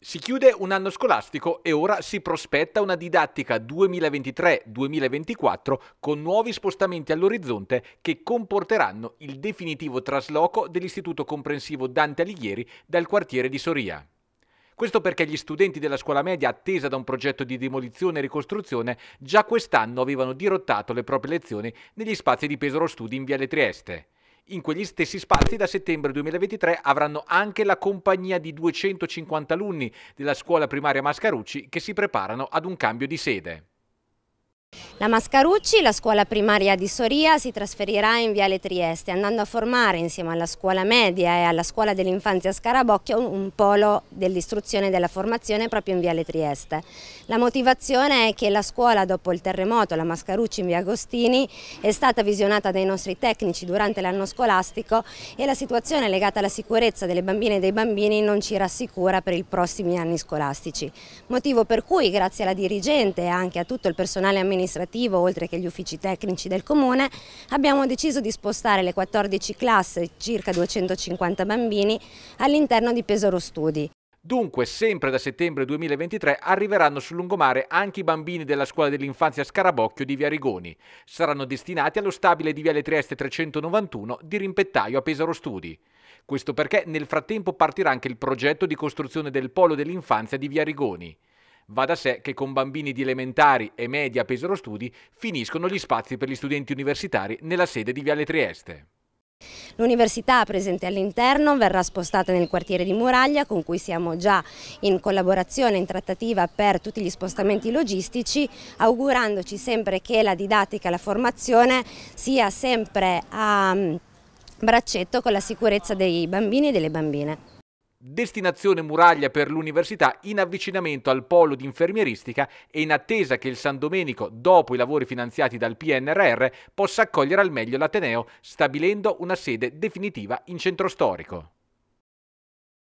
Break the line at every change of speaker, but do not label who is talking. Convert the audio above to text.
Si chiude un anno scolastico e ora si prospetta una didattica 2023-2024 con nuovi spostamenti all'orizzonte che comporteranno il definitivo trasloco dell'Istituto Comprensivo Dante Alighieri dal quartiere di Soria. Questo perché gli studenti della scuola media attesa da un progetto di demolizione e ricostruzione già quest'anno avevano dirottato le proprie lezioni negli spazi di Pesaro Studi in Viale Trieste. In quegli stessi spazi da settembre 2023 avranno anche la compagnia di 250 alunni della scuola primaria Mascarucci che si preparano ad un cambio di sede.
La Mascarucci, la scuola primaria di Soria, si trasferirà in Viale Trieste andando a formare insieme alla scuola media e alla scuola dell'infanzia Scarabocchio un polo dell'istruzione e della formazione proprio in Viale Trieste. La motivazione è che la scuola dopo il terremoto, la Mascarucci in Via Agostini, è stata visionata dai nostri tecnici durante l'anno scolastico e la situazione legata alla sicurezza delle bambine e dei bambini non ci rassicura per i prossimi anni scolastici. Motivo per cui grazie alla dirigente e anche a tutto il personale amministrativo amministrativo, oltre che gli uffici tecnici del comune, abbiamo deciso di spostare le 14 classi, circa 250 bambini, all'interno di Pesaro Studi.
Dunque, sempre da settembre 2023 arriveranno sul lungomare anche i bambini della scuola dell'infanzia Scarabocchio di Via Rigoni. Saranno destinati allo stabile di Viale Trieste 391 di Rimpettaio a Pesaro Studi. Questo perché nel frattempo partirà anche il progetto di costruzione del polo dell'infanzia di Via Rigoni. Va da sé che con bambini di elementari e media a Pesaro Studi finiscono gli spazi per gli studenti universitari nella sede di Viale Trieste.
L'università presente all'interno verrà spostata nel quartiere di Muraglia con cui siamo già in collaborazione, in trattativa per tutti gli spostamenti logistici, augurandoci sempre che la didattica, e la formazione sia sempre a mm, braccetto con la sicurezza dei bambini e delle bambine.
Destinazione Muraglia per l'università in avvicinamento al polo di infermieristica e in attesa che il San Domenico, dopo i lavori finanziati dal PNRR, possa accogliere al meglio l'Ateneo, stabilendo una sede definitiva in centro storico.